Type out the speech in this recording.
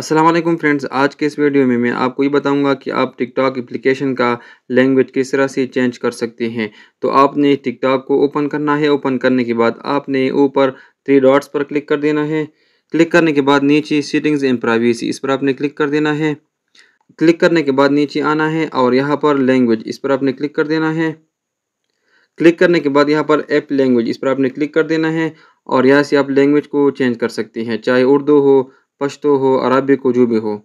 Aslam friends आज के इस वीडियो में मैं आपको ये बताऊंगा कि आप टिकटॉक एप्लीकेशन का लैंग्वेज किस तरह से चेंज कर सकते हैं तो आपने टिकटॉक को ओपन करना है ओपन करने के बाद आपने ऊपर थ्री डॉट्स पर क्लिक कर देना है क्लिक करने के बाद नीचे सीटिंग्स एंड प्राइवेसी इस पर आपने क्लिक कर देना है क्लिक करने के बाद नीचे आना है और यहाँ पर लैंग्वेज इस पर आपने क्लिक कर देना है क्लिक करने के बाद यहाँ पर ऐप लैंग्वेज इस पर आपने क्लिक कर देना है और यहाँ से आप लैंग्वेज को चेंज कर सकते हैं चाहे उर्दू हो पश्तो हो अरबी को जो भी हो